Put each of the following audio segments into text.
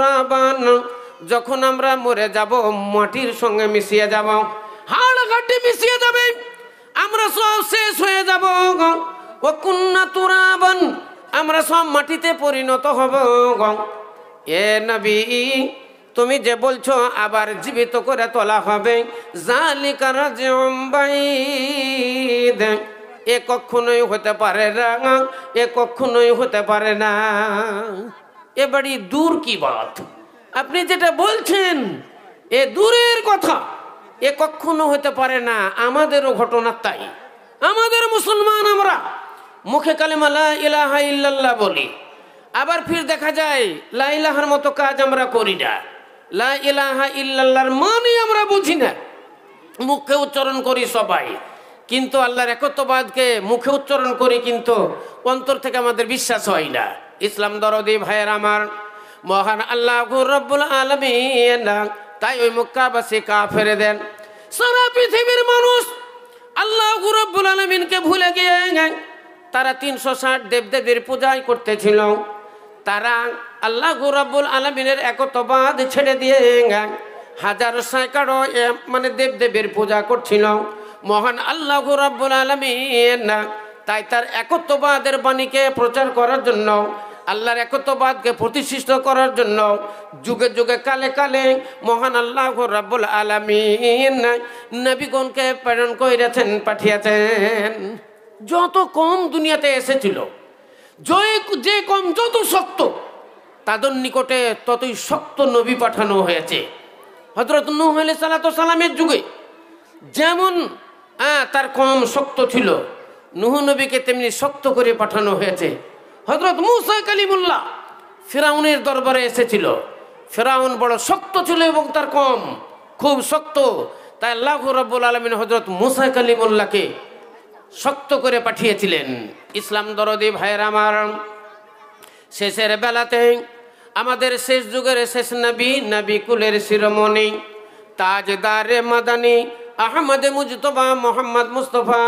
না বান যখন আমরা মরে যাব মাটির সঙ্গে মিশিয়ে যাব হাড় ঘাটি মিশিয়ে যাবে আমরা সব শেষ হয়ে যাব ও কুন্না তুরাবান আমরা সব মাটিতে পরিণত হব এ নবী তুমি যে বলছো আবার জীবিত করে তোলা হবে জালিকার এ কখনোই হতে পারে না এ কখনোই হতে পারে না এ বাড়ি দূর কি বাত আপনি যেটা বলছেন এ দূরের কথা এ কখনো হতে পারে না আমাদেরও ঘটনা তাই আমাদের মুসলমান আমরা মুখে কালেমালা ইলাহা ইল্লাল্লাহ বলি আবার ফির দেখা যায় লা ইলাহার মতো কাজ আমরা করি না লা ইলাহা ইল্লাল্লাহর মানে আমরা বুঝি না মুখে উচ্চারণ করি সবাই কিন্তু আল্লাহর একত্ববাদকে মুখে উচ্চারণ করি কিন্তু অন্তর থেকে আমাদের বিশ্বাস হয় না ইসলাম দরদি ভাইয়ের আমার মহান আল্লাহ রব্বুল আলমী তাই ওই মুক্কাবাসী কা ফেরে দেন সারা পৃথিবীর মানুষ আল্লাহ রব্বুল আলমিনকে ভুলে গিয়ে তারা তিনশো ষাট দেবদেবীর পূজাই করতেছিল তারা আল্লাহ রব্বুল আলমিনের একতবাদ ছেড়ে দিয়ে হাজার সাঁকড়ো মানে দেবদেবীর পূজা করছিল মহান আল্লাহ রব্বুল আলমিন তাই তার একত্ববাদের বাণীকে প্রচার করার জন্য আল্লাহর একতবাদকে প্রতিষ্ঠিত করার জন্য যুগে যুগে কালে কালে মহান আল্লাহ রাব্বুল আলমিন নবীগণকে প্রেরণ করেছেন পাঠিয়েছেন যত কম দুনিয়াতে এসেছিল জয় যে কম যত শক্ত তাদের নিকটে ততই শক্ত নবী পাঠানো হয়েছে হজরত নুহ সালাত সালামের যুগে যেমন তার কম শক্ত ছিল নুহ নবীকে তেমনি শক্ত করে পাঠানো হয়েছে হজরত মুসা কালিমুল্লাহ ফেরাউনের দরবারে এসেছিল ফেরাউন বড় শক্ত ছিল এবং তার কম খুব শক্ত তাই আল্লাহ রব্বুল আলমিন হজরত মুসা কালিমুল্লাহকে শক্ত করে পাঠিয়েছিলেন ইসলাম দরদি ভাইয়ের আমার শেষের বেলাতে আমাদের শেষ যুগের শেষ নবী নবী কুলের শিরোমণি তাজদারে মাদানি আহমদ মুজতবা মোহাম্মদ মুস্তফা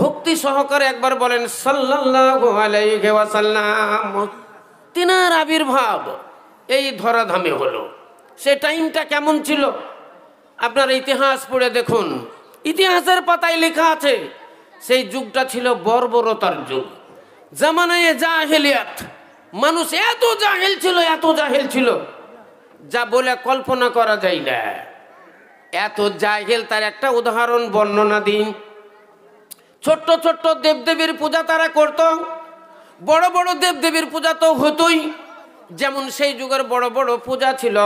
ভক্তি সহকারে একবার বলেন সাল্লাম তিনার আবির্ভাব এই ধরাধামে হলো সে টাইমটা কেমন ছিল আপনার ইতিহাস পড়ে দেখুন ইতিহাসের পাতায় লেখা আছে সেই যুগটা ছিল বর্বরতার যুগ জামানায় জাহেলিয়াত মানুষ এত জাহেল ছিল এত জাহেল ছিল যা বলে কল্পনা করা যায় না এত জাহেল তার একটা উদাহরণ বর্ণনা দিন ছোট্ট ছোট্ট দেবদেবীর পূজা তারা করত বড় বড় দেবদেবীর পূজা তো হতোই যেমন সেই যুগের বড় বড় পূজা ছিল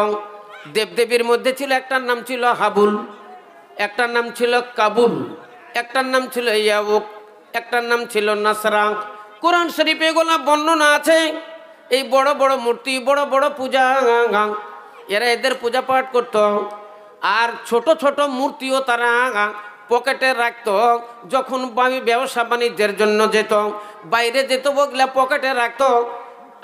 দেবদেবীর মধ্যে ছিল একটার নাম ছিল হাবুল একটার নাম ছিল কাবুল একটার নাম ছিল ইয়াবুক একটার নাম ছিল নাসরাং কোরআন শরীফ এগুলা বর্ণনা আছে এই বড় বড় মূর্তি বড় বড় পূজা এরা এদের পূজা পাঠ করত আর ছোট ছোট মূর্তিও তারা পকেটে রাখত যখন আমি ব্যবসা বাণিজ্যের জন্য যেত বাইরে যেত বগলে পকেটে রাখত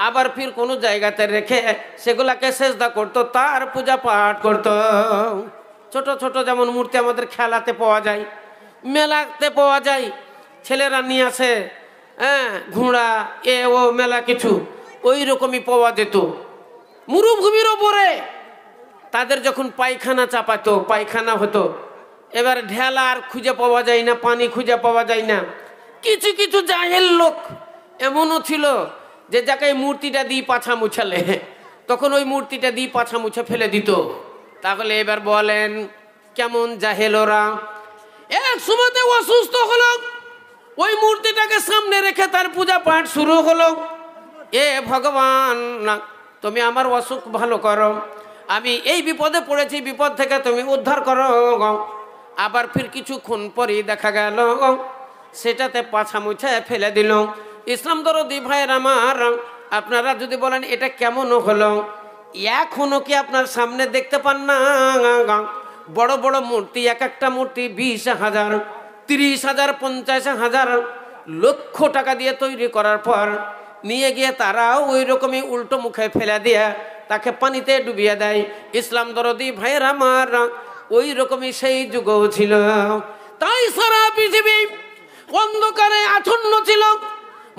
আবার ফির কোনো জায়গাতে রেখে সেগুলাকে সেজদা করত তার পূজা পাঠ করত ছোট ছোট যেমন মূর্তি আমাদের খেলাতে পাওয়া যায় মেলাতে পাওয়া যায় ছেলেরা নিয়ে আসে হ্যাঁ ঘোড়া এ ও মেলা কিছু ওই রকমই পাওয়া যেত মরুভূমির ওপরে তাদের যখন পায়খানা চাপাতো পায়খানা হতো এবার ঢেলা আর খুঁজে পাওয়া যায় না পানি খুঁজে পাওয়া যায় না কিছু কিছু জাহের লোক এমনও ছিল যে যাকে মূর্তিটা দিয়ে পাছা মুছালে তখন ওই মূর্তিটা দিয়ে পাছা মুছে ফেলে দিত তাহলে এবার বলেন কেমন জাহেল ওরা এক সময়তে অসুস্থ হলো ওই মূর্তিটাকে সামনে রেখে তার পূজা পাঠ শুরু হলো এ ভগবান তুমি আমার অসুখ ভালো করো আমি এই বিপদে পড়েছি বিপদ থেকে তুমি উদ্ধার করো আবার ফির কিছুক্ষণ পরেই দেখা গেল সেটাতে পাছা মুছে ফেলে দিল ইসলাম দরদি ভাইয়ের আমার আপনারা যদি বলেন এটা কেমন হলো এখনও কি আপনার সামনে দেখতে পান না বড় বড় মূর্তি এক একটা মূর্তি বিশ হাজার তিরিশ হাজার পঞ্চাশ হাজার লক্ষ টাকা দিয়ে তৈরি করার পর নিয়ে গিয়ে তারাও ওই রকমই উল্টো মুখে ফেলে দিয়ে তাকে পানিতে ডুবিয়ে দেয় ইসলাম দরদি ভাইয়ের আমার ওই রকমই সেই যুগও ছিল তাই সারা পৃথিবী অন্ধকারে আচ্ছন্ন ছিল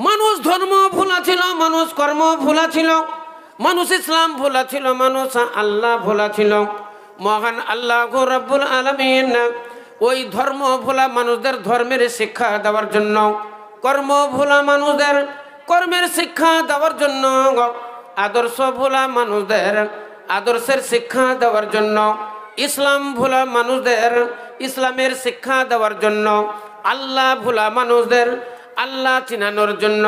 মানুষ ধর্ম ভোলা ছিল মানুষ কর্ম ভোলা ছিল মানুষ ইসলাম ভোলা ছিল মানুষ আল্লাহ ভোলা ছিল মহান আল্লাহ রব্বুল আলমিন ওই ধর্ম ভোলা মানুষদের ধর্মের শিক্ষা দেওয়ার জন্য কর্ম ভোলা মানুষদের কর্মের শিক্ষা দেওয়ার জন্য আদর্শ ভোলা মানুষদের আদর্শের শিক্ষা দেওয়ার জন্য ইসলাম ভোলা মানুষদের ইসলামের শিক্ষা দেওয়ার জন্য আল্লাহ ভোলা মানুষদের আল্লাহ চিনানোর জন্য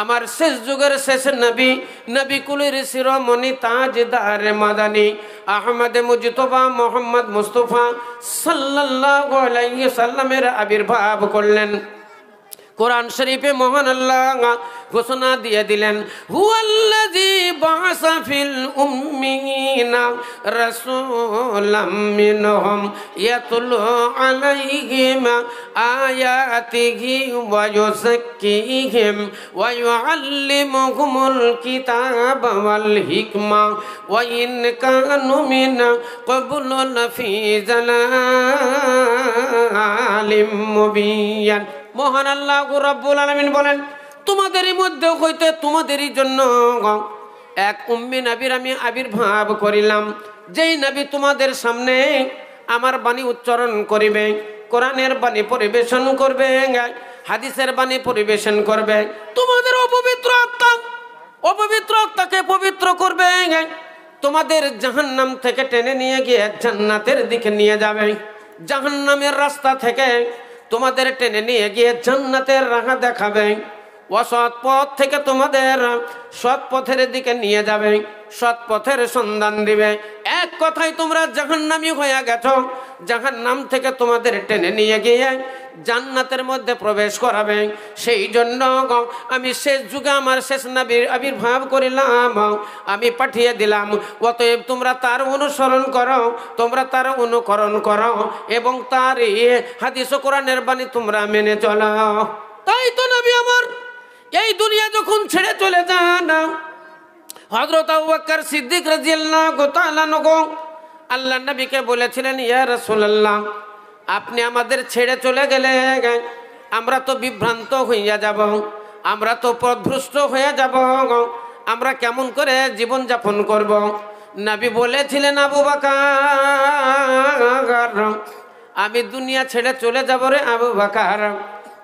আমার শেষ যুগের শেষ নবী নবী কুলির শিরোমণি তাজদার মাদানি আহমদ মুজতবা মোহাম্মদ মুস্তফা সাল্লাহামের সাল্লামের আবির্ভাব করলেন কোরআন শরীফে মোহন আল্লাহ ঘোষণা দিয়ে দিলেন হুয়াল্লাযী بعث في الأمين رسولا منهم يتلو عليهم آياته ويزكيهم ويعلمهم الكتاب والحكمة وإن كانوا من قبل لفي ضلال مبين মহান আল্লাহ রব্বুল আলমিন বলেন তোমাদেরই মধ্যে হইতে তোমাদেরই জন্য এক উম্মি নাবির আমি আবির্ভাব করিলাম যেই নাবি তোমাদের সামনে আমার বাণী উচ্চারণ করিবে কোরআনের বাণী পরিবেশন করবে হাদিসের বাণী পরিবেশন করবে তোমাদের অপবিত্র আত্মা অপবিত্র আত্মাকে পবিত্র করবে তোমাদের জাহান্নাম থেকে টেনে নিয়ে গিয়ে জান্নাতের দিকে নিয়ে যাবে জাহান্নামের রাস্তা থেকে তোমাদের টেনে নিয়ে গিয়ে জান্নাতের রাহা দেখাবে অসৎ পথ থেকে তোমাদের সৎ পথের দিকে নিয়ে যাবে সৎ পথের সন্ধান দিবে এক কথায় তোমরা জাহান্নামি হয়ে গেছ জাহান নাম থেকে তোমাদের টেনে নিয়ে গিয়ে জান্নাতের মধ্যে প্রবেশ করাবে সেই জন্য আমি শেষ যুগে আমার শেষ নাবির আবির্ভাব করিলাম আমি পাঠিয়ে দিলাম অতএব তোমরা তার অনুসরণ করো তোমরা তার অনুকরণ করো এবং তার হাদিস কোরআনের বাণী তোমরা মেনে চলো তাই তো নবী আমার এই দুনিয়া যখন ছেড়ে চলে যান হজরত আবাক্কর সিদ্দিক রাজিয়াল্লাহ গোতালানগ আল্লাহ নবীকে বলেছিলেন ইয়া রসুল্লাহ আপনি আমাদের ছেড়ে চলে গেলে আমরা তো বিভ্রান্ত হইয়া যাব আমরা তো পথভ্রষ্ট হয়ে যাব আমরা কেমন করে জীবন যাপন করব নাবি বলেছিলেন আবু বাকার আমি দুনিয়া ছেড়ে চলে যাব রে আবু বাকার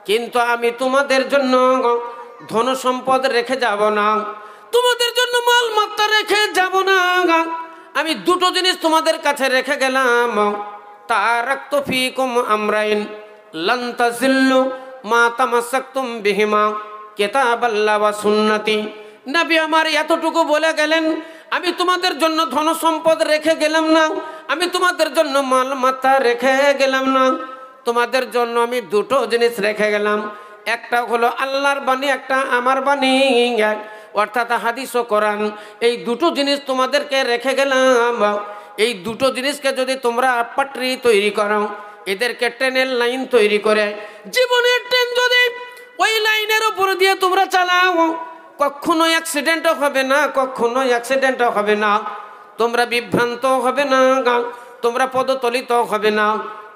কিন্তু আমি তোমাদের জন্য ধন সম্পদ রেখে যাব না তোমাদের জন্য মাল মাত্রা রেখে যাব না আমি দুটো জিনিস তোমাদের কাছে রেখে গেলাম তার মা আমার এতটুকু বলে গেলেন আমি তোমাদের জন্য ধন সম্পদ রেখে গেলাম না আমি তোমাদের জন্য মাল মাথা রেখে গেলাম না তোমাদের জন্য আমি দুটো জিনিস রেখে গেলাম একটা হলো আল্লাহর বাণী একটা আমার বাণী অর্থাৎ হাদিস ও কোরআন এই দুটো জিনিস তোমাদেরকে রেখে গেলাম এই দুটো জিনিসকে যদি তোমরা পাটরি তৈরি করো এদেরকে ট্রেনের লাইন তৈরি করে জীবনের ট্রেন যদি ওই লাইনের উপর দিয়ে তোমরা চালাও কখনো অ্যাক্সিডেন্টও হবে না কখনো অ্যাক্সিডেন্টও হবে না তোমরা বিভ্রান্ত হবে না তোমরা পদতলিত হবে না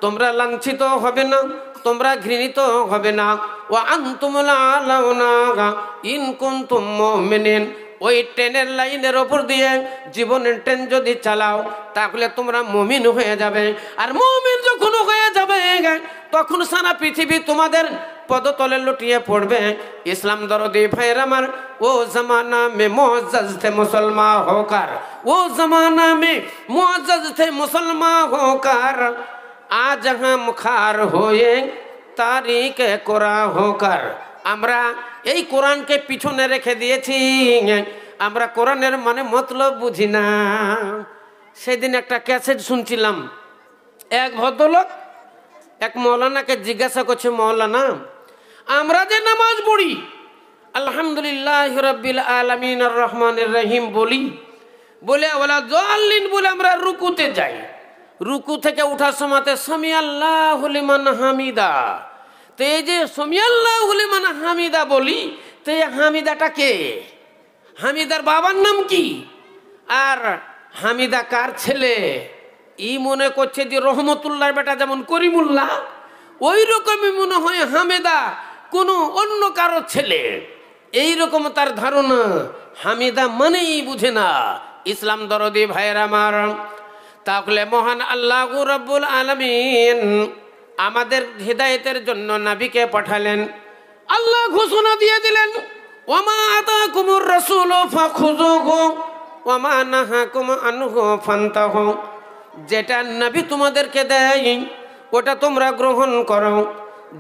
তোমরা লাঞ্ছিত হবে না তোমরা ঘৃণিত হবে না ও আন্তুমলা তুম ওই ট্রেনের লাইনের ওপর দিয়ে জীবনের ট্রেন যদি চালাও তাহলে তোমরা মমিন হয়ে যাবে আর মমিন যখন হয়ে যাবে তখন সারা পৃথিবী তোমাদের পদতলে লুটিয়ে পড়বে ইসলাম দরদি ভাইয়ের আমার ও জমানা মে মজে মুসলমা মুসলমান হোকার ও জমানা মে মজে মুসলমা মুসলমান হোকার আজ হাম হ্যাঁ খার হয়ে তারিখে করা হোকার আমরা এই কোরআনকে পিছনে রেখে দিয়েছি আমরা কোরআনের মানে মতলব বুঝি না সেদিন একটা ক্যাসেট শুনছিলাম এক ভদ্রলোক এক মৌলানাকে জিজ্ঞাসা করছে মৌলানা আমরা যে নামাজ পড়ি আলহামদুলিল্লাহ রব্বিল আলমিন রহমান রহিম বলি বলে ওলা জল্লিন বলে আমরা রুকুতে যাই রুকু থেকে উঠার সময়তে সমি আল্লাহ হামিদা তো এই যে সমি আল্লাহ হামিদা বলি তো হামিদাটা কে হামিদার বাবার নাম কি আর হামিদা কার ছেলে ই মনে করছে যে রহমতুল্লাহ বেটা যেমন করিমুল্লাহ ওই রকমই মনে হয় হামেদা কোনো অন্য কারো ছেলে এই রকম তার ধারণা হামিদা মানেই বুঝে না ইসলাম দরদি ভাইয়ের আমার তাহলে মহান আল্লাহ রব্বুল আলমিন আমাদের হৃদায়তের জন্য নাবিকে পাঠালেন আল্লাহ ঘোষণা দিয়ে দিলেন ওমা আতা কুমুর রসুল ওমা নাহা কুম আনুহ ফান্তাহ যেটা নাবি তোমাদেরকে দেয় ওটা তোমরা গ্রহণ করো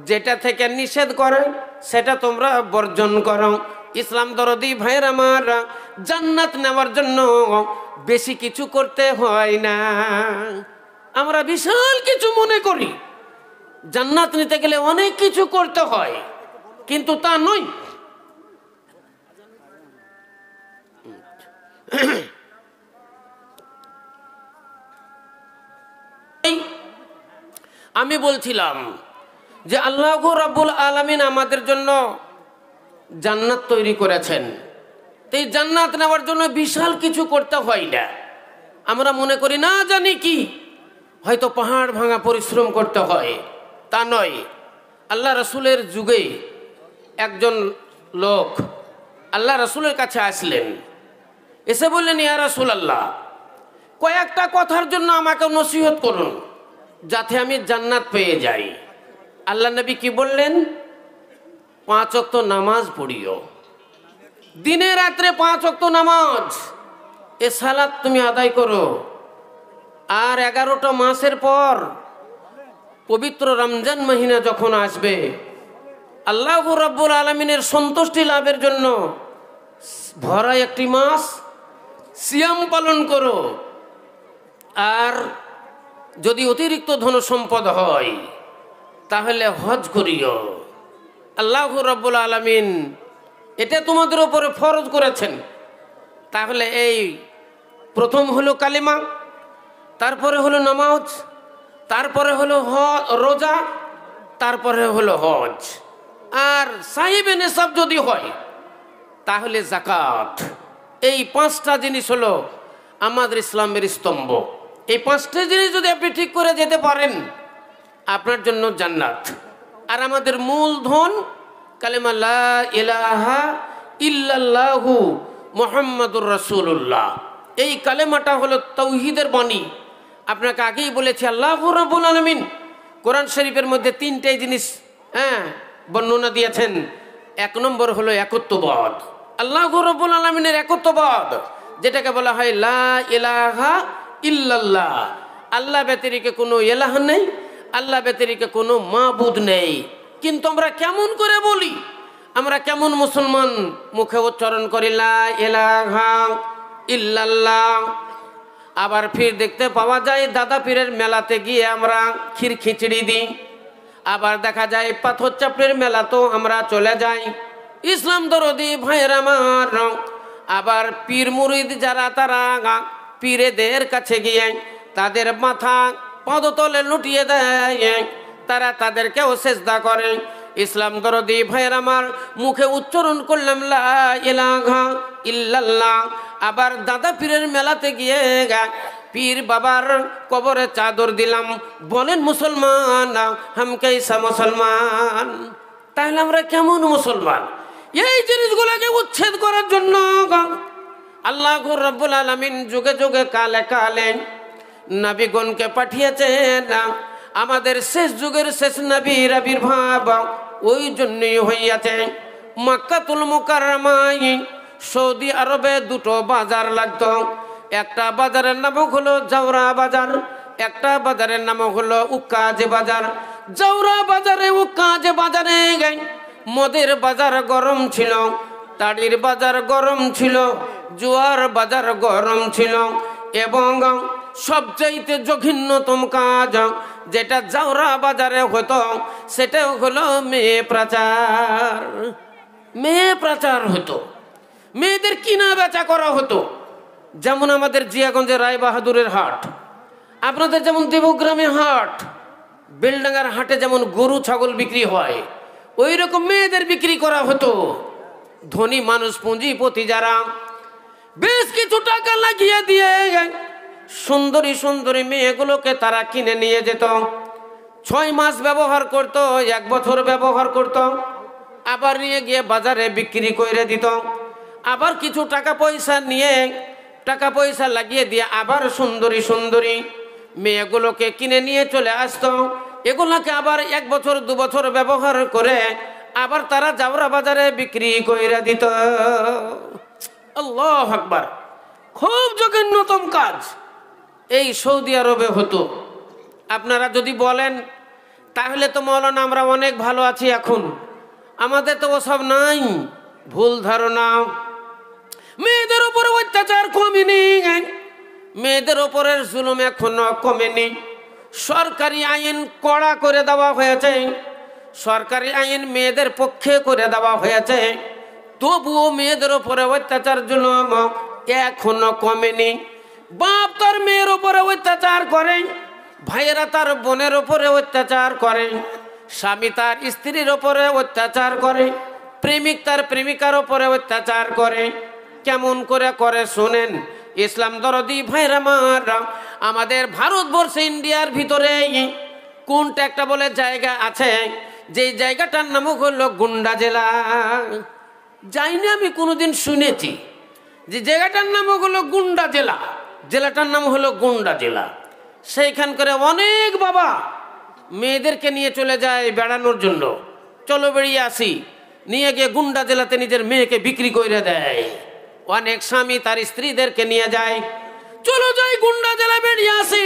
যেটা থেকে নিষেধ করে সেটা তোমরা বর্জন করো ইসলাম দরদি ভাইয়ের আমার জান্নাত নেওয়ার জন্য বেশি কিছু করতে হয় না আমরা বিশাল কিছু মনে করি জান্নাত নিতে গেলে অনেক কিছু করতে হয় কিন্তু তা নয় আমি বলছিলাম যে আল্লাহ রাবুল আলমিন আমাদের জন্য জান্নাত তৈরি করেছেন তাই এই জান্নাত নেওয়ার জন্য বিশাল কিছু করতে হয় না আমরা মনে করি না জানি কি হয়তো পাহাড় ভাঙা পরিশ্রম করতে হয় তা নয় আল্লাহ রসুলের যুগে একজন লোক আল্লাহ রসুলের কাছে আসলেন এসে বললেন ইয়া রসুল আল্লাহ কয়েকটা কথার জন্য আমাকে নসিহত করুন যাতে আমি জান্নাত পেয়ে যাই আল্লাহ নবী কি বললেন পাঁচ অক্ত নামাজ পড়িও দিনে রাত্রে পাঁচ অক্ত নামাজ এ সালাদ তুমি আদায় করো আর এগারোটা মাসের পর পবিত্র রমজান মাহিনা যখন আসবে আল্লাহ রব্বুল আলমিনের সন্তুষ্টি লাভের জন্য ভরা একটি মাস সিয়াম পালন করো আর যদি অতিরিক্ত ধন সম্পদ হয় তাহলে হজ করিও আল্লাহ রব্বুল আলমিন এটা তোমাদের ওপরে ফরজ করেছেন তাহলে এই প্রথম হলো কালিমা তারপরে হলো নামাজ তারপরে হলো হ রোজা তারপরে হলো হজ আর সাহিবে নেশাব যদি হয় তাহলে জাকাত এই পাঁচটা জিনিস হলো আমাদের ইসলামের স্তম্ভ এই পাঁচটা জিনিস যদি আপনি ঠিক করে যেতে পারেন আপনার জন্য জান্নাত আর আমাদের মূলধন কালেমাল্লা ইলাহা ইল্লাল্লাহু মোহাম্মদুর রসুল্লাহ এই কালেমাটা হলো তৌহিদের বাণী আপনাকে আগেই বলেছি আল্লাহ রাবুল আলমিন কোরআন শরীফের মধ্যে তিনটাই জিনিস হ্যাঁ বর্ণনা দিয়েছেন এক নম্বর হলো একত্ববাদ আল্লাহ রবুল আলমিনের একত্ববাদ যেটাকে বলা হয় লা ইলাহা ইল্লাল্লাহ আল্লাহ ব্যতিরিকে কোনো এলাহ নেই আল্লাহ ব্যতিরিকে কোনো মাবুদ নেই কিন্তু আমরা কেমন করে বলি আমরা কেমন মুসলমান মুখে উচ্চারণ করি আবার ফির দেখতে পাওয়া যায় দাদা পীরের মেলাতে গিয়ে আমরা ক্ষীর খিচড়ি দিই আবার দেখা যায় পাথর মেলা মেলাতেও আমরা চলে যাই ইসলাম দরদি ভাইয়ের আমার রং আবার পীর মুরিদ যারা তারা পীরেদের কাছে গিয়ে তাদের মাথা পদতলে লুটিয়ে দেয় তারা তাদেরকেও চেষ্টা করে ইসলাম গরদি ভাইয়ের আমার মুখে উচ্চারণ করলাম আবার দাদা পীরের মেলাতে গিয়ে গা পীর বাবার কবরে চাদর দিলাম বলেন মুসলমান হামকে ইসা মুসলমান তাহলে আমরা কেমন মুসলমান এই জিনিসগুলোকে উচ্ছেদ করার জন্য আল্লাহ রব্বুল আলমিন যুগে যুগে কালে কালে নাবিগণকে পাঠিয়েছেন আমাদের শেষ যুগের শেষ নবীর আবির্ভাব ওই জন্যই হইয়াছে মাক্কাতুল মুকারমাই সৌদি আরবে দুটো বাজার লাগত একটা বাজারের নাম হলো জাওরা বাজার একটা বাজারের নাম হলো উকাজ বাজার জাওরা বাজারে উকাজ বাজারে মদের বাজার গরম ছিল তাড়ির বাজার গরম ছিল জুয়ার বাজার গরম ছিল এবং সবচাইতে জঘিন্যতম কাজ যেটা জাওরা বাজারে হতো সেটাও হলো মেয়ে প্রচার মেয়ে প্রচার হতো মেয়েদের কিনা বেচা করা হতো যেমন আমাদের জিয়াগঞ্জে রায় বাহাদুরের হাট আপনাদের যেমন দেবগ্রামে হাট বেলডাঙ্গার হাটে যেমন গরু ছাগল বিক্রি হয় ওই রকম মেয়েদের বিক্রি করা হতো ধনী মানুষ পুঁজিপতি যারা বেশ কিছু টাকা লাগিয়ে দিয়ে সুন্দরী সুন্দরী মেয়েগুলোকে তারা কিনে নিয়ে যেত ছয় মাস ব্যবহার করত এক বছর ব্যবহার করত আবার নিয়ে গিয়ে বাজারে বিক্রি করে দিত আবার কিছু টাকা পয়সা নিয়ে টাকা পয়সা লাগিয়ে দিয়ে আবার সুন্দরী সুন্দরী মেয়েগুলোকে কিনে নিয়ে চলে আসত এগুলোকে আবার এক বছর দু বছর ব্যবহার করে আবার তারা জাবরা বাজারে বিক্রি করে দিত আল্লাহ আকবর খুব জঘন্যতম কাজ এই সৌদি আরবে হতো আপনারা যদি বলেন তাহলে তো মৌলানা আমরা অনেক ভালো আছি এখন আমাদের তো ওসব নাই ভুল ধারণা মেয়েদের উপরে অত্যাচার কমেনি মেয়েদের ওপরের জুলুম এখনো কমেনি সরকারি আইন কড়া করে দেওয়া হয়েছে সরকারি আইন মেয়েদের পক্ষে করে দেওয়া হয়েছে তবুও মেয়েদের ওপরে অত্যাচার জুলুম এখনো কমেনি বাপ তার মেয়ের ওপরে অত্যাচার করে ভাইয়েরা তার বোনের ওপরে অত্যাচার করে স্বামী তার স্ত্রীর ওপরে অত্যাচার করে প্রেমিক তার প্রেমিকার ওপরে অত্যাচার করে কেমন করে করে শোনেন ইসলাম দরদি ভাইরা মারা আমাদের ভারতবর্ষ ইন্ডিয়ার ভিতরে কোনটা একটা বলে জায়গা আছে যে জায়গাটার নাম হলো গুন্ডা জেলা যাইনি আমি কোনোদিন শুনেছি যে জায়গাটার নাম হলো গুন্ডা জেলা জেলাটার নাম হলো গুন্ডা জেলা সেইখানকার অনেক বাবা মেয়েদেরকে নিয়ে চলে যায় বেড়ানোর জন্য চলো বেরিয়ে আসি নিয়ে গিয়ে গুন্ডা জেলাতে নিজের মেয়েকে বিক্রি করে দেয় অনেক স্বামী তার স্ত্রীদেরকে নিয়ে যায় চলো যাই গুন্ডা জেলা বেরিয়ে আসি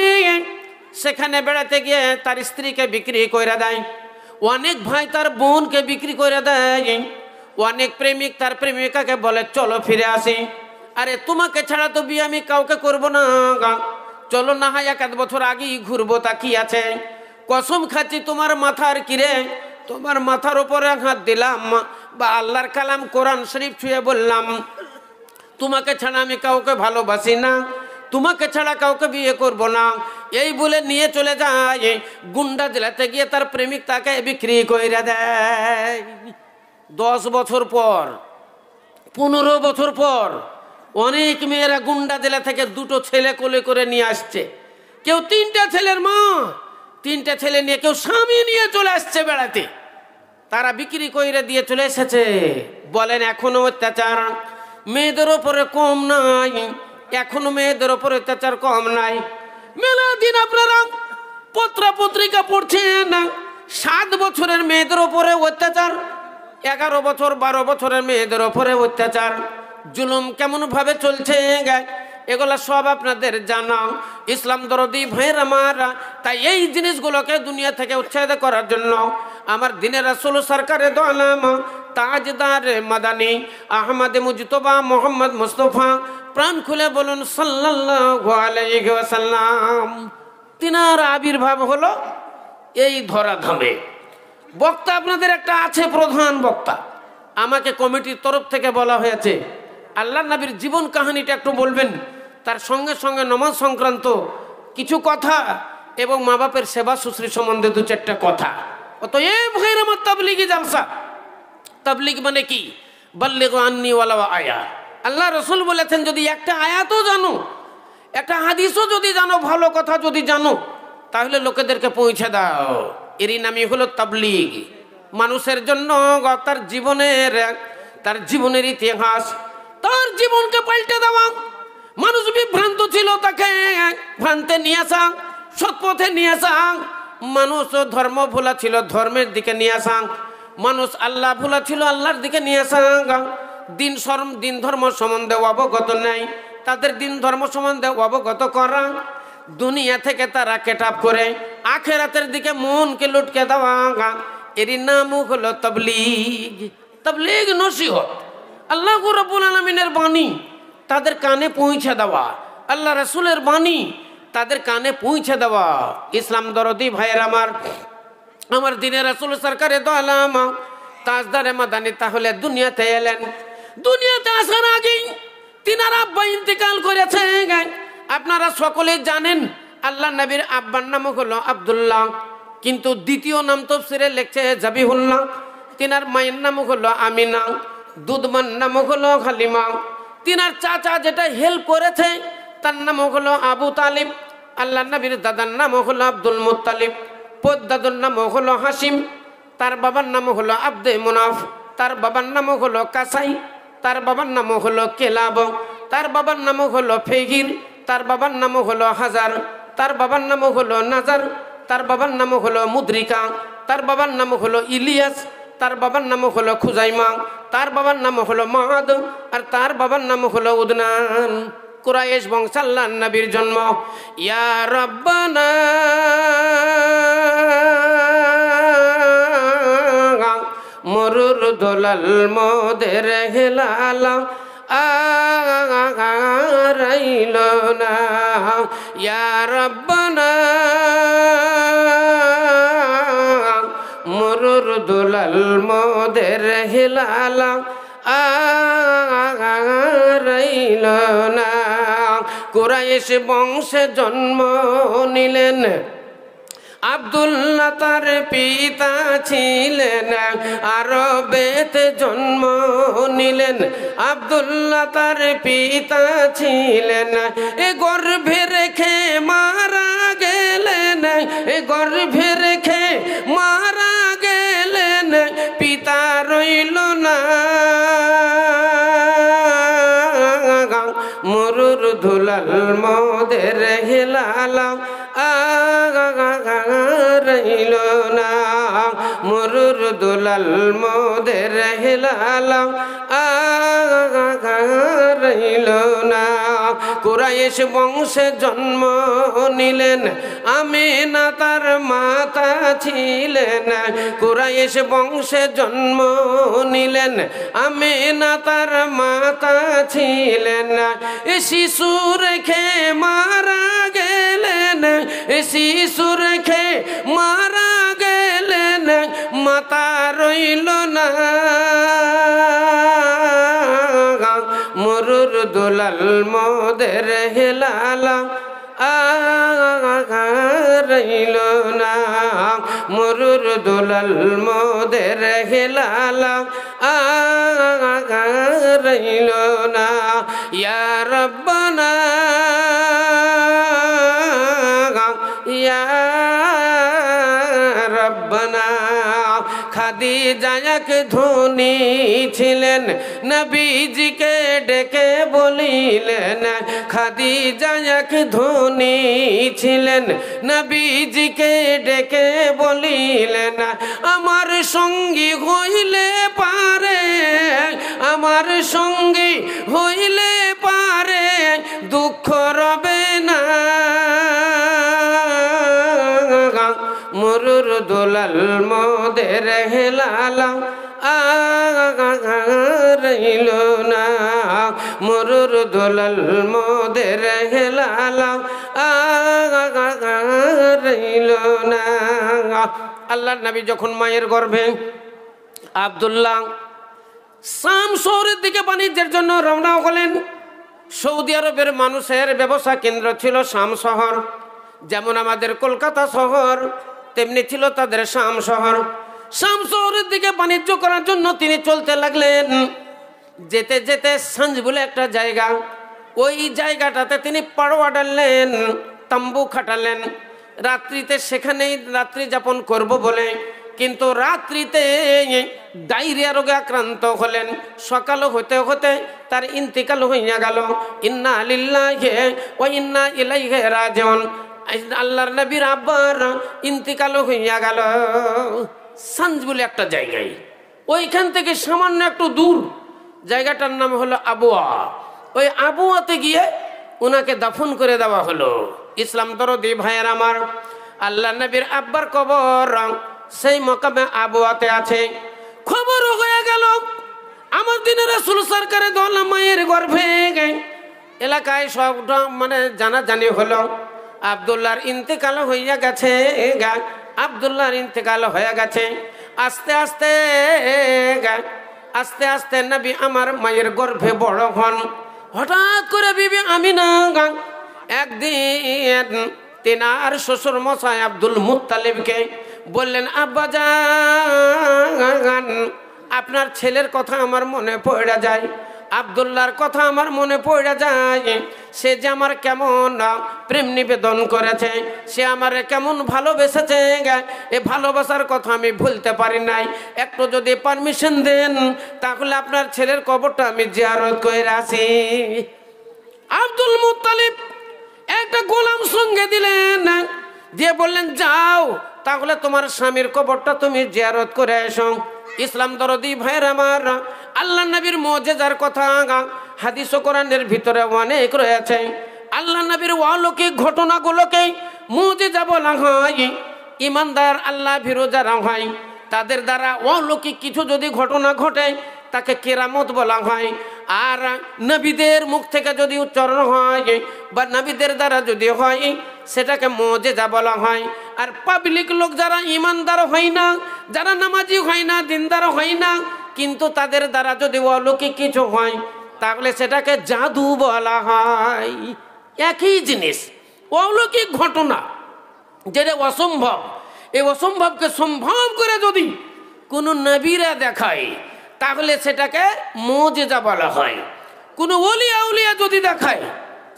সেখানে বেড়াতে গিয়ে তার স্ত্রীকে বিক্রি করে দেয় অনেক ভাই তার বোনকে বিক্রি করে দেয় অনেক প্রেমিক তার প্রেমিকাকে বলে চলো ফিরে আসি আরে তোমাকে ছাড়া তো বিয়ে আমি কাউকে করব না চলো না হয় এক এক বছর আগেই ঘুরবো তা কি আছে কসম খাচ্ছি তোমার মাথার কিরে তোমার মাথার ওপরে হাত দিলাম বা আল্লাহর কালাম কোরআন শরীফ ছুঁয়ে বললাম তোমাকে ছাড়া আমি কাউকে ভালোবাসি না তোমাকে ছাড়া কাউকে বিয়ে করব না এই বলে নিয়ে চলে যায় গুন্ডা জেলাতে গিয়ে তার প্রেমিক তাকে বিক্রি করে দেয় দশ বছর পর পনেরো বছর পর অনেক মেয়েরা গুন্ডা জেলা থেকে দুটো ছেলে কোলে করে নিয়ে আসছে কেউ তিনটা ছেলের মা তিনটা ছেলে নিয়ে কেউ স্বামী নিয়ে চলে আসছে বেড়াতে তারা বিক্রি করে দিয়ে চলে এসেছে বলেন এখনো অত্যাচার মেয়েদের ওপরে কম নাই এখনো মেয়েদের ওপরে অত্যাচার কম নাই মেলা দিন আপনারা পত্র পত্রিকা পড়ছেন সাত বছরের মেয়েদের ওপরে অত্যাচার এগারো বছর বারো বছরের মেয়েদের ওপরে অত্যাচার জুলুম কেমনভাবে চলছে গায় এগুলো সব আপনাদের জানাও ইসলাম দরদি ভাইয়ের মারা তাই এই জিনিসগুলোকে দুনিয়া থেকে উৎসাহিত করার জন্য আমার দিনের আসল সরকারে দলাম তাজদার মাদানি আহমদ মুজতবা মোহাম্মদ মুস্তফা প্রাণ খুলে বলুন সাল্লাম তিনার আবির্ভাব হলো এই ধরাধামে বক্তা আপনাদের একটা আছে প্রধান বক্তা আমাকে কমিটির তরফ থেকে বলা হয়েছে আল্লাহ নবীর জীবন কাহিনীটা একটু বলবেন তার সঙ্গে সঙ্গে নমাজ সংক্রান্ত কিছু কথা এবং মা বাপের সেবা শুশ্রী সম্বন্ধে দু চারটা কথা এ ভাইয়ের আমার তাবলিগি জালসা তাবলিগ মানে কি বাল্লিগ আন্নিওয়ালা আয়া আল্লাহ রসুল বলেছেন যদি একটা আয়াতও জানো একটা হাদিসও যদি জানো ভালো কথা যদি জানো তাহলে লোকেদেরকে পৌঁছে দাও এরই নামই হলো তাবলিগ মানুষের জন্য তার জীবনের তার জীবনের ইতিহাস তার জীবনকে পাল্টে দেওয়া মানুষ বিভ্রান্ত ছিল তাকে ভ্রান্তে নিয়ে আসা সৎপথে নিয়ে আসা মানুষ ধর্ম ভোলা ছিল ধর্মের দিকে নিয়ে আসা মানুষ আল্লাহ ভোলা ছিল আল্লাহর দিকে নিয়ে আসা দিন শরম দিন ধর্ম সম্বন্ধে অবগত নেই তাদের দিন ধর্ম সম্বন্ধে অবগত করা দুনিয়া থেকে তারা কেটাপ করে আখেরাতের দিকে মনকে লুটকে দেওয়া এরই নাম হলো তবলিগ তবলিগ নসিহত আল্লাহ রবুল আলমিনের বাণী তাদের কানে পৌঁছে দেওয়া আল্লাহ রসুলের বাণী তাদের কানে পৌঁছে দেওয়া ইসলাম দরদি ভাইয়ের আমার আমার দিনে রসুল সরকারে তো আলাম তাজদারে মাদানি তাহলে দুনিয়াতে এলেন দুনিয়াতে আসার আগেই তিনার আব্বা ইন্তেকাল করেছে হ্যাঁ আপনারা সকলে জানেন আল্লাহ নবীর আব্বার নাম হলো আবদুল্লাহ কিন্তু দ্বিতীয় নাম তো সিরে লেখছে জাবিহুল্লাহ তিনার মায়ের নাম হলো আমিনা দুধমান নামক হলো হালিমা তিনার চাচা যেটা হেল্প করেছে তার নাম হলো আবু তালিম আল্লাহ নবীর দাদার নাম হলো আব্দুল মুতালিব পদ্মাদুর নাম হলো হাসিম তার বাবার নাম হলো আব্দে মুনাফ তার বাবার নাম হলো কাসাই তার বাবার নাম হলো কেলাব তার বাবার নাম হলো ফেগির তার বাবার নাম হলো হাজার তার বাবার নাম হলো নাজার তার বাবার নাম হলো মুদ্রিকা তার বাবার নাম হলো ইলিয়াস তার বাবার নাম হলো খুজাইমা তার বাবার নাম হলো মাদ আর তার বাবার নাম হলো উদনান কুরাইশ বংশাল্লাহ নবীর জন্ম ইয়া রব্বানা মরুর দোলাল মদের হেলালা আইল না ইয়া রব্বানা দুলাল মোদের হিলালা আইল না কুরাইশ বংশে জন্ম নিলেন আবদুল্লা তার পিতা ছিলেন বেতে জন্ম নিলেন আবদুল্লা তার পিতা ছিলেন এ গর্ভে রেখে মারা গেলেন এ গর্ভে হেলাল মোদের হেলাল আ রইল না মরুর দুলাল মোদে হেলালাম রইল না কুরাইশ বংশে জন্ম নিলেন আমি না তার মাতা ছিলেন কুরাইশ বংশে জন্ম নিলেন আমি না তার মাতা ছিলেন শিশু রেখে মারা গেলেন শিশু রেখে মারা গেলেন না মাতা রইল না মরুর দুলাল মদের হেলালা রইল না মরুর দুলাল মদের হেলালা রইল না ইয়ার রব্বানা খাদিজায়াক ধুনি ছিলেন নবীজিকে ডেকে বলিলেন খাদিজায়াক ধুনি ছিলেন নবীজিকে ডেকে বলিলেন আমার সঙ্গী হইলে পারে আমার সঙ্গী হইলে দুলাল মোদের হেলালা আইল না মরুর দোলাল মোদের হেলালা আইল না আল্লাহর নবী যখন মায়ের গর্ভে আবদুল্লাহ সাম শহরের দিকে বাণিজ্যের জন্য রওনা হলেন সৌদি আরবের মানুষের ব্যবসা কেন্দ্র ছিল শাম শহর যেমন আমাদের কলকাতা শহর তেমনি ছিল তাদের শাম শহর শাম শহরের দিকে বাণিজ্য করার জন্য তিনি চলতে লাগলেন যেতে যেতে সাঞ্জ বলে একটা জায়গা ওই জায়গাটাতে তিনি পাড়োয়া ডাললেন তাম্বু খাটালেন রাত্রিতে সেখানেই রাত্রি যাপন করব বলে কিন্তু রাত্রিতে ডায়রিয়া রোগে আক্রান্ত হলেন সকাল হতে হতে তার ইন্তিকাল হইয়া গেল ইন্না আলিল্লাহে ও ইন্না ইলাইহে রাজন আল্লাহর নবীর আব্বার ইন্তিকালও হইয়া গেল সাঞ্জ বলে একটা জায়গায় ওইখান থেকে সামান্য একটু দূর জায়গাটার নাম হলো আবুয়া ওই আবুয়াতে গিয়ে ওনাকে দাফন করে দেওয়া হলো ইসলাম দরদি ভাইয়ের আমার আল্লাহ নবীর আব্বার কবর সেই মকামে আবুয়াতে আছে খবরও হয়ে গেল আমার দিনের রসুল সরকারের দল মায়ের গর্ভে এলাকায় সব মানে জানাজানি হলো আবদুল্লাহর ইন্তেকাল হইয়া গেছে আবদুল্লাহর ইন্তেকাল হয়ে গেছে আস্তে আস্তে আস্তে আস্তে নাবি আমার মায়ের গর্ভে বড় হন হঠাৎ করে বিবি আমিনা একদিন তেনার শ্বশুর মশাই আব্দুল মুতালিবকে বললেন আব্বা যান আপনার ছেলের কথা আমার মনে পড়ে যায় আবদুল্লার কথা আমার মনে পড়ে যায় সে যে আমার কেমন প্রেম নিবেদন করেছে সে আমার কেমন ভালোবেসেছে এ ভালোবাসার কথা আমি ভুলতে পারি নাই একটু যদি পারমিশন দেন তাহলে আপনার ছেলের কবরটা আমি জিয়ারত করে আসি আব্দুল মুতালিব একটা গোলাম সঙ্গে দিলেন দিয়ে বললেন যাও তাহলে তোমার স্বামীর কবরটা তুমি জিয়ারত করে আসো ইসলাম দরদি ভাইয়ের আমার আল্লাহ নবীর যার কথা হাদিস কোরআনের ভিতরে অনেক রয়েছে আল্লাহ নবীর অলৌকিক ঘটনাগুলোকে যাব বলা হয় ইমানদার আল্লাহ ভিরোজারা হয় তাদের দ্বারা অলৌকিক কিছু যদি ঘটনা ঘটে তাকে কেরামত বলা হয় আর নবীদের মুখ থেকে যদি উচ্চারণ হয় বা নবীদের দ্বারা যদি হয় সেটাকে মজেজা বলা হয় আর পাবলিক লোক যারা ইমানদার হয় না যারা নামাজি হয় না দিনদার হয় না কিন্তু তাদের দ্বারা যদি অলৌকিক কিছু হয় তাহলে সেটাকে জাদু বলা হয় একই জিনিস অলৌকিক ঘটনা যেটা অসম্ভব এই অসম্ভবকে সম্ভব করে যদি কোনো নবীরা দেখায় তাহলে সেটাকে মোজেজা বলা হয় কোনো অলিয়া উলিয়া যদি দেখায়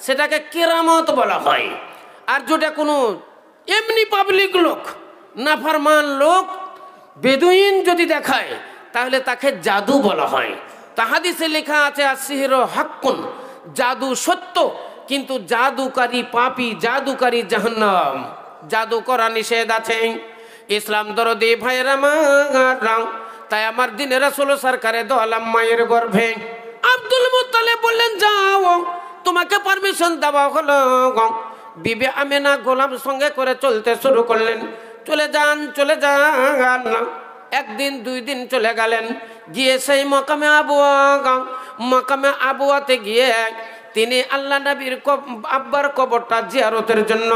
সেটাকে কেরামত বলা হয় আর যেটা কোনো এমনি পাবলিক লোক নাফারমান লোক বেদুইন যদি দেখায় তাহলে তাকে জাদু বলা হয় তাহাদিসে লেখা আছে আসিহির হাক্কুন জাদু সত্য কিন্তু জাদুকারী পাপি জাদুকারী জাহান্নাম জাদু করা নিষেধ আছে ইসলাম দরদে ভাইরামা রাম তাই আমার দিনের রাসুল সরকারে দোয়ালাম মায়ের গর্ভে আব্দুল মুতালে বললেন যাও তোমাকে পারমিশন দেওয়া হলো বিবে আমেনা গোলাম সঙ্গে করে চলতে শুরু করলেন চলে যান চলে যান একদিন দুই দিন চলে গেলেন গিয়ে সেই মকামে আবুয়া মকামে আবুয়াতে গিয়ে তিনি আল্লাহ নবীর আব্বার কবরটা জিয়ারতের জন্য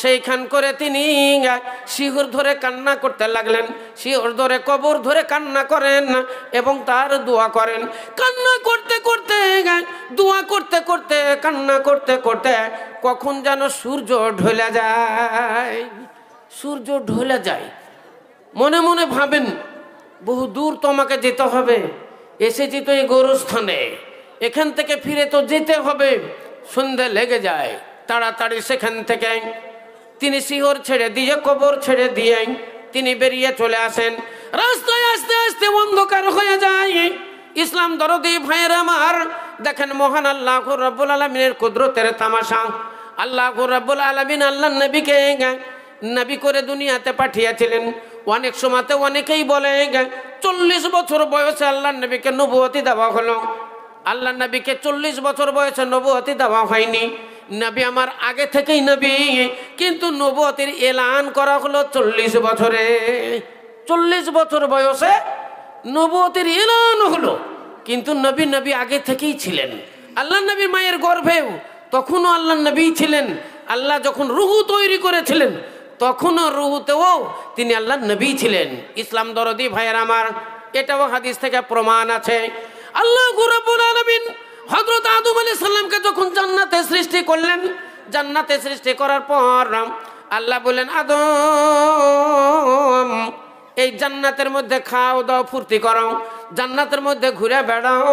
সেইখান করে তিনি শিহর ধরে কান্না করতে লাগলেন শিহর ধরে কবর ধরে কান্না করেন এবং তার দোয়া করেন কান্না করতে করতে দোয়া করতে করতে কান্না করতে করতে কখন যেন সূর্য ঢলে যায় সূর্য ঢলে যায় মনে মনে ভাবেন বহু দূর তোমাকে যেতে হবে এসেছি তো এই গরুস্থানে এখান থেকে ফিরে তো যেতে হবে সন্ধে লেগে যায় তাড়াতাড়ি সেখান থেকে তিনি শিহর ছেড়ে দিয়ে কবর ছেড়ে দিয়ে তিনি বেরিয়ে চলে আসেন রাস্তায় আস্তে আস্তে অন্ধকার হয়ে যায় ইসলাম দরদি ভাইয়ের আমার দেখেন মহান আল্লাহ রব্বুল আলমিনের কুদরতের তামাশা আল্লাহ রব্বুল আলমিন আল্লাহ নবীকে নবী করে দুনিয়াতে পাঠিয়েছিলেন অনেক সময়তে অনেকেই বলে চল্লিশ বছর বয়সে আল্লাহ নবীকে নবুয়তি দেওয়া হলো আল্লাহ নবীকে চল্লিশ বছর বয়সে নবুয়তি দেওয়া হয়নি নবী আমার আগে থেকেই নবী কিন্তু নবুয়তির এলান করা হলো চল্লিশ বছরে চল্লিশ বছর বয়সে নবুয়তির এলান হলো কিন্তু নবী নবী আগে থেকেই ছিলেন আল্লাহ নবী মায়ের গর্ভেও তখনও আল্লাহ নবী ছিলেন আল্লাহ যখন রুহু তৈরি করেছিলেন তখনও রুহুতেও তিনি আল্লাহ নবী ছিলেন ইসলাম দরদি ভাইয়ের আমার এটাও হাদিস থেকে প্রমাণ আছে আল্লাহ আদম সৃষ্টি করলেন সৃষ্টি করার পর আল্লাহ এই জান্নাতের মধ্যে খাও দাও ফুর্তি করো জান্নাতের মধ্যে ঘুরে বেড়াও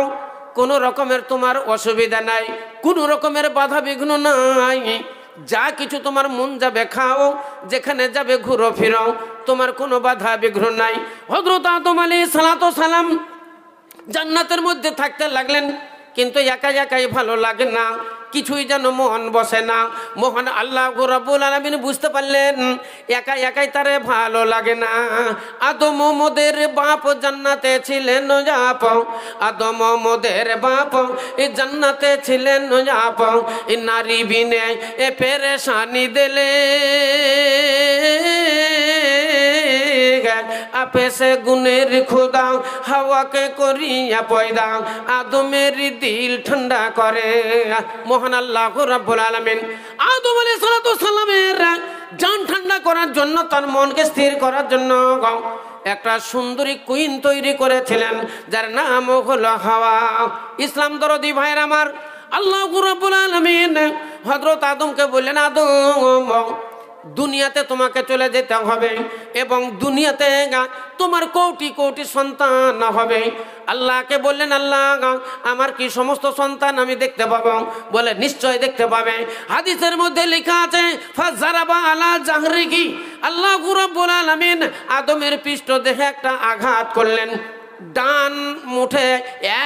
কোনো রকমের তোমার অসুবিধা নাই কোনো রকমের বাধা বিঘ্ন নাই যা কিছু তোমার মন যাবে খাও যেখানে যাবে ঘুরো ফিরাও তোমার কোনো বাধা বিঘ্ন নাই হজরত আদম আলী সালাত সালাম জান্নাতের মধ্যে থাকতে লাগলেন কিন্তু একা একাই ভালো লাগে না কিছুই যেন মোহন বসে না মোহন আল্লাহ রব্বুল আলমিন বুঝতে পারলেন একা একাই তারে ভালো লাগে না আদম মোদের বাপ জান্নাতে ছিলেন যাপ আদম মোদের বাপ এ জান্নাতে ছিলেন যাপ এ নারী বিনে এ পেরেশানি দিলে দিলেন আপে সে গুণের খুদা হাওয়াকে করিয়া পয়দা আদমের দিল ঠান্ডা করে মহান আল্লাহ রব্বুল আলমিন আদম আলী সালাত সালামের জান ঠান্ডা করার জন্য তার মনকে স্থির করার জন্য একটা সুন্দরী কুইন তৈরি করেছিলেন যার নাম হলো হাওয়া ইসলাম দরদি ভাইয়ের আমার আল্লাহ রাব্বুল আলামিন ভদ্রত আদমকে বললেন আদম দুনিয়াতে তোমাকে চলে যেতে হবে এবং দুনিয়াতে তোমার কোটি কোটি সন্তান হবে আল্লাহকে বললেন আল্লাহ আমার কি সমস্ত সন্তান আমি দেখতে পাবো বলে নিশ্চয় দেখতে পাবে হাদিসের মধ্যে লেখা আছে ফাজারাবা আলা আল্লাহ গুরব্বুল আলমিন আদমের পৃষ্ঠ দেহে একটা আঘাত করলেন ডান মুঠে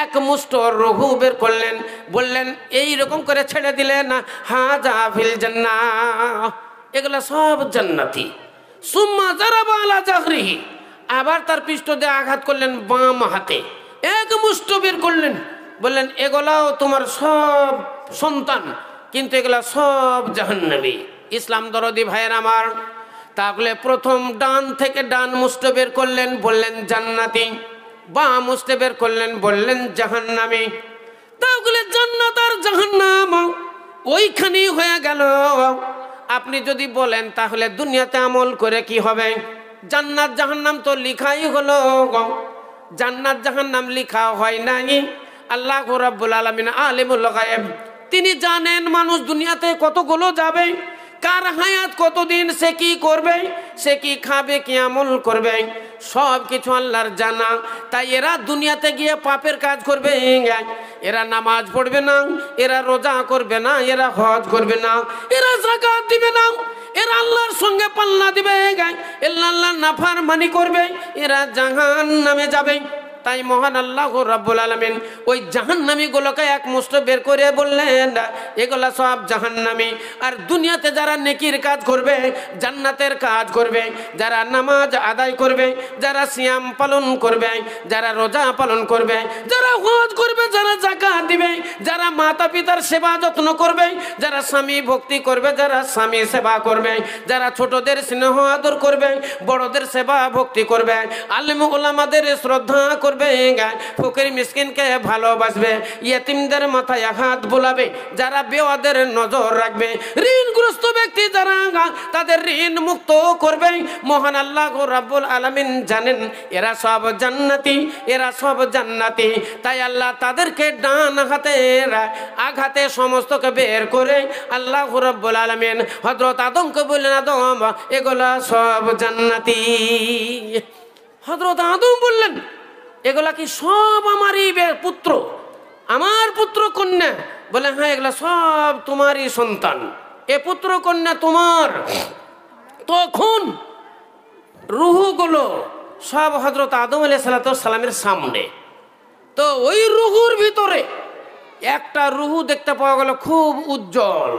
এক মুষ্ট রঘু বের করলেন বললেন এই রকম করে ছেড়ে দিলেন হাজা ফিল জান্নাহ এগুলা সব জান্নাতি সুম্মা যারা বাংলা চাকরি আবার তার পৃষ্ঠ দিয়ে আঘাত করলেন বাম হাতে এক মুষ্ট বের করলেন বললেন এগুলাও তোমার সব সন্তান কিন্তু এগুলা সব জাহান্নাবী ইসলাম দরদি ভাইয়ের আমার তাহলে প্রথম ডান থেকে ডান মুষ্ট বের করলেন বললেন জান্নাতি বাম মুষ্ট বের করলেন বললেন জাহান্নামী তাহলে জান্নাত আর জাহান্নাম ওইখানেই হয়ে গেল আপনি যদি বলেন তাহলে দুনিয়াতে আমল করে কি হবে জান্নাত জাহান্নাম তো লিখাই হলো জান্নাত জাহান্নাম লিখা হয় নাই আল্লাহ রাব্বুল আলামিন আলিমুল তিনি জানেন মানুষ দুনিয়াতে কতগুলো যাবে কার হায়াত কতদিন সে কি করবে সে কি খাবে কি আমল করবে সব কিছু আল্লাহর জানা তাই এরা দুনিয়াতে গিয়ে পাপের কাজ করবে এরা নামাজ পড়বে না এরা রোজা করবে না এরা হজ করবে না এরা জাকাত দিবে না এরা আল্লাহর সঙ্গে পাল্লা দিবে এরা আল্লাহ নাফার মানি করবে এরা জাহান নামে যাবে তাই মহান আল্লাহ রাব্বুল আলমিন ওই জাহান্নামি গুলোকে এক মুষ্ট বের করে বললেন এগুলা সব জাহান্নামি আর দুনিয়াতে যারা নেকির কাজ করবে জান্নাতের কাজ করবে যারা নামাজ আদায় করবে যারা সিয়াম পালন করবে যারা রোজা পালন করবে যারা হজ করবে যারা জাকা দিবে যারা মাতা পিতার সেবা যত্ন করবে যারা স্বামী ভক্তি করবে যারা স্বামী সেবা করবে যারা ছোটদের স্নেহ আদর করবে বড়দের সেবা ভক্তি করবে আলেম ওলামাদের শ্রদ্ধা করবে করবে গান ফকির মিসকিনকে ভালোবাসবে ইয়েতিমদের মাথায় হাত বোলাবে যারা বেওয়াদের নজর রাখবে ঋণগ্রস্ত ব্যক্তি যারা তাদের ঋণ মুক্ত করবে মহান আল্লাহ রাব্বুল আলামিন জানেন এরা সব জান্নাতি এরা সব জান্নাতি তাই আল্লাহ তাদেরকে ডান হাতে আঘাতে সমস্তকে বের করে আল্লাহ রব্বুল আলামিন হজরত আদমকে বললেন আদম এগুলা সব জান্নাতি হজরত আদম বললেন এগুলা কি সব আমারই পুত্র আমার পুত্র কন্যা বলে হ্যাঁ এগুলা সব তোমারই সন্তান এ পুত্র কন্যা তোমার তখন রুহুগুলো সব হজরত আদম আলিয়া সালামের সামনে তো ওই রুহুর ভিতরে একটা রুহু দেখতে পাওয়া গেল খুব উজ্জ্বল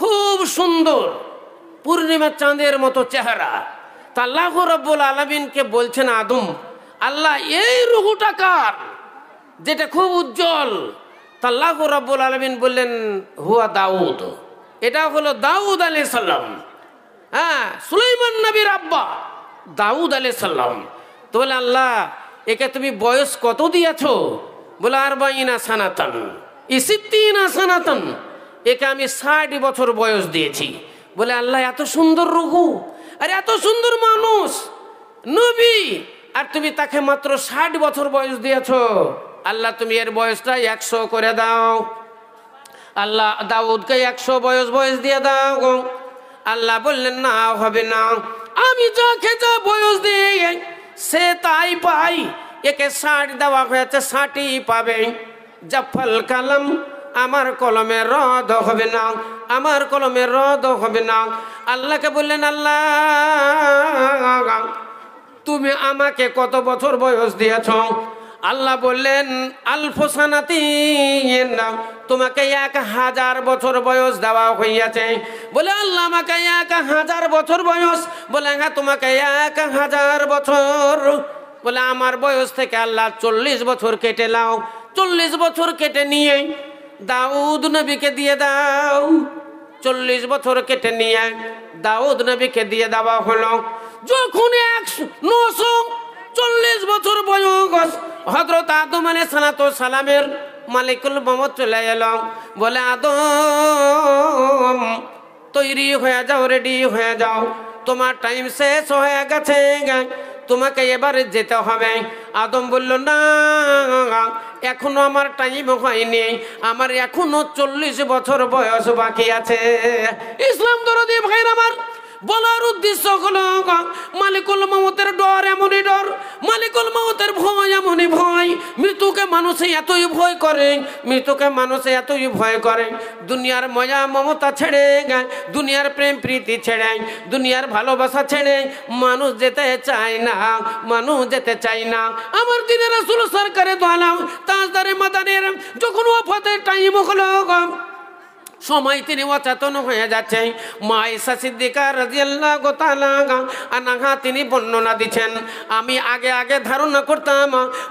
খুব সুন্দর পূর্ণিমা চাঁদের মতো চেহারা তা আল্লাহ রব্বুল আলমিনকে বলছেন আদম আল্লাহ এই রুহুটা কার যেটা খুব উজ্জ্বল তাল্লাহ রব্বুল আলমিন বললেন হুয়া দাউদ এটা হলো দাউদ আলি সাল্লাম হ্যাঁ সুলাইমান নবীর আব্বা দাউদ আলি সাল্লাম তো বলে আল্লাহ একে তুমি বয়স কত দিয়েছ বলে আর বা ইনা সানাতন ইসিপ্তি ইনা সানাতন একে আমি ষাট বছর বয়স দিয়েছি বলে আল্লাহ এত সুন্দর রঘু আর এত সুন্দর মানুষ নবী আর তুমি তাকে মাত্র ষাট বছর বয়স দিয়েছ আল্লাহ তুমি এর বয়সটা একশো করে দাও আল্লাহ দাউদকে একশো বয়স বয়স দিয়ে দাও আল্লাহ বললেন না হবে না আমি যাকে যা বয়স দিয়ে সে তাই পাই একে ষাট দেওয়া হয়েছে ষাটই পাবে জাফল কালাম আমার কলমে রদ হবে না আমার কলমে রদ হবে না আল্লাহকে বললেন আল্লাহ তুমি আমাকে কত বছর বয়স দিয়েছ আল্লাহ বললেন আলফোসানাতি নাম তোমাকে এক হাজার বছর বয়স দেওয়া হইয়াছে বলে আল্লাহ আমাকে এক হাজার বছর বয়স বলে হ্যাঁ তোমাকে এক হাজার বছর বলে আমার বয়স থেকে আল্লাহ চল্লিশ বছর কেটে লাও চল্লিশ বছর কেটে নিয়ে দাউদ নবীকে দিয়ে দাও চল্লিশ বছর কেটে নিয়ে দাউদ নবীকে দিয়ে দেওয়া হলো যখন একশো নশো চল্লিশ বছর বয়স হজরত আদম আলী সালাত সালামের মালিকুল মোহাম্মদ চলে এলাম বলে আদম তৈরি হয়ে যাও রেডি হয়ে যাও তোমার টাইম শেষ হয়ে গেছে তোমাকে এবার যেতে হবে আদম বলল না এখনো আমার টাইম হয়নি আমার এখনো চল্লিশ বছর বয়স বাকি আছে ইসলাম দরদি ভাইর আমার বলার উদ্দেশ্য হলো মালিকুল মমতের ডর এমনই ডর মালিকুল মমতের ভয় এমনই ভয় মৃত্যুকে মানুষে এতই ভয় করে মৃত্যুকে মানুষে এতই ভয় করে দুনিয়ার মজা মমতা ছেড়ে দুনিয়ার প্রেম প্রীতি ছেড়ে দুনিয়ার ভালোবাসা ছেড়ে মানুষ যেতে চায় না মানুষ যেতে চায় না আমার দিনের আসল সরকারে দোয়ালাম তাজদারে মাদানের যখন ওফাতের টাইম হলো সময় তিনি অচেতন হয়ে যাচ্ছে মা এসা সিদ্দিকা রাজিয়াল্লাহ আনাহা তিনি বর্ণনা দিচ্ছেন আমি আগে আগে ধারণা করতাম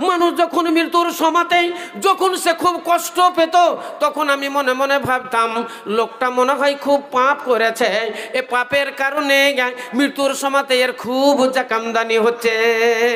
মানুষ যখন মৃত্যুর সমাতেই যখন সে খুব কষ্ট পেত তখন আমি মনে মনে ভাবতাম লোকটা মনে হয় খুব পাপ করেছে এ পাপের কারণে মৃত্যুর সমাতে এর খুব জাকামদানি হচ্ছে